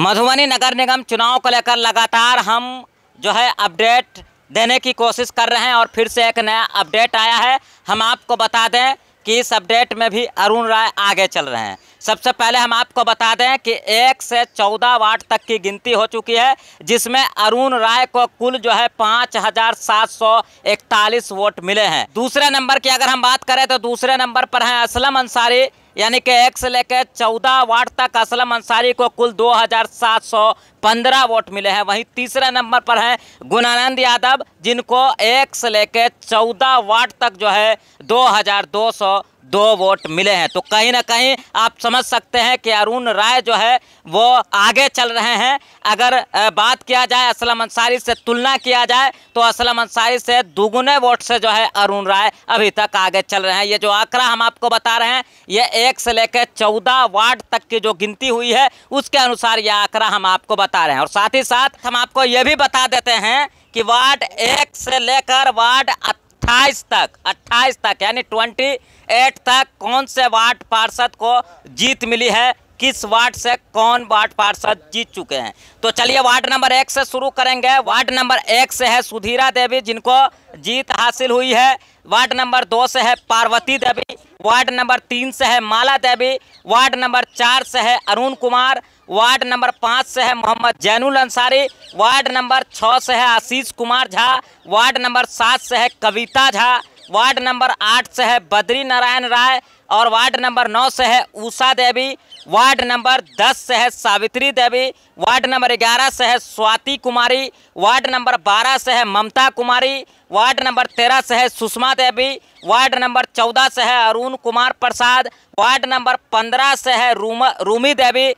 मधुबनी नगर निगम चुनाव को लेकर लगातार हम जो है अपडेट देने की कोशिश कर रहे हैं और फिर से एक नया अपडेट आया है हम आपको बता दें कि इस अपडेट में भी अरुण राय आगे चल रहे हैं सबसे पहले हम आपको बता दें कि एक से चौदह वार्ड तक की गिनती हो चुकी है जिसमें अरुण राय को कुल जो है पाँच हजार सात सौ इकतालीस वोट मिले हैं दूसरे नंबर की अगर हम बात करें तो दूसरे नंबर पर हैं असलम अंसारी यानी कि एक से लेकर चौदह वार्ड तक असलम अंसारी को कुल दो हजार सात सौ पंद्रह वोट मिले हैं वहीं तीसरे नंबर पर हैं गुणानंद यादव जिनको एक से लेकर चौदह वार्ड तक जो है दो हजार दो सौ दो वोट मिले हैं तो कहीं ना कहीं आप समझ सकते हैं कि अरुण राय जो है वो आगे चल रहे हैं अगर बात किया जाए असलम अंसारी से तुलना किया जाए तो असलम अंसारी से दुगुने वोट से जो है अरुण राय अभी तक आगे चल रहे हैं ये जो आंकड़ा हम आपको बता रहे हैं ये एक से लेकर चौदह वार्ड तक की जो गिनती हुई है उसके अनुसार ये आंकड़ा हम आपको बता रहे हैं और साथ ही साथ हम आपको ये भी बता देते हैं कि वार्ड एक से लेकर वार्ड 28 तक 28 तक यानी 28 तक कौन से वार्ड पार्षद को जीत मिली है किस वार्ड से कौन वार्ड पार्षद जीत चुके हैं तो चलिए वार्ड नंबर एक से शुरू करेंगे वार्ड नंबर एक से है सुधीरा देवी जिनको जीत हासिल हुई है वार्ड नंबर दो से है पार्वती देवी वार्ड नंबर तीन से है माला देवी वार्ड नंबर चार से है अरुण कुमार वार्ड नंबर पाँच से है मोहम्मद जैनुल अंसारी वार्ड नंबर छः से है आशीष कुमार झा वार्ड नंबर सात से है कविता झा वार्ड नंबर आठ से है बद्री नारायण राय और वार्ड नंबर नौ से है उषा देवी वार्ड नंबर दस से है सावित्री देवी वार्ड नंबर ग्यारह से है स्वाति कुमारी वार्ड नंबर बारह से है ममता कुमारी वार्ड नंबर तेरह से है सुषमा देवी वार्ड नंबर चौदह से है अरुण कुमार प्रसाद वार्ड नंबर पंद्रह से है रूमा रूमी देवी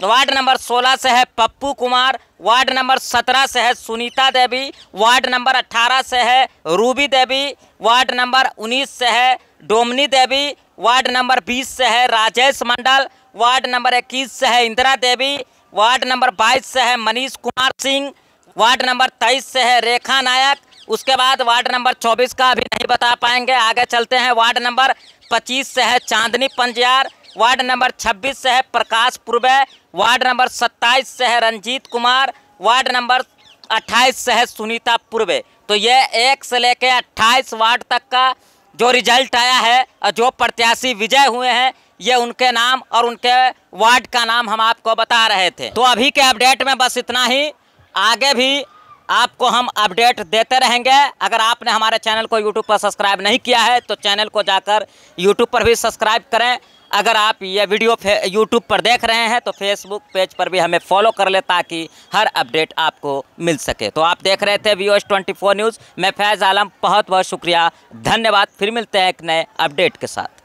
वार्ड नंबर 16 से है पप्पू कुमार वार्ड नंबर 17 से है सुनीता देवी वार्ड नंबर 18 से है रूबी देवी वार्ड नंबर 19 से है डोमनी देवी वार्ड नंबर 20 से है राजेश मंडल वार्ड नंबर 21 से है इंदिरा देवी वार्ड नंबर 22 से है मनीष कुमार सिंह वार्ड नंबर 23 से है रेखा नायक उसके बाद वार्ड नंबर 24 का अभी नहीं बता पाएंगे आगे चलते हैं वार्ड नंबर 25 से है चांदनी पंजियार वार्ड नंबर छब्बीस से है प्रकाश पूर्वे वार्ड नंबर सत्ताईस से है रंजीत कुमार वार्ड नंबर अट्ठाईस से है सुनीता पूर्वे तो ये एक से लेकर अट्ठाईस वार्ड तक का जो रिजल्ट आया है और जो प्रत्याशी विजय हुए हैं ये उनके नाम और उनके वार्ड का नाम हम आपको बता रहे थे तो अभी के अपडेट में बस इतना ही आगे भी आपको हम अपडेट देते रहेंगे अगर आपने हमारे चैनल को यूट्यूब पर सब्सक्राइब नहीं किया है तो चैनल को जाकर यूट्यूब पर भी सब्सक्राइब करें अगर आप यह वीडियो यूट्यूब पर देख रहे हैं तो फेसबुक पेज पर भी हमें फॉलो कर ले ताकि हर अपडेट आपको मिल सके तो आप देख रहे थे V S twenty four news मैं फैज़ आलम बहुत बहुत शुक्रिया धन्यवाद फिर मिलते हैं एक नए अपडेट के साथ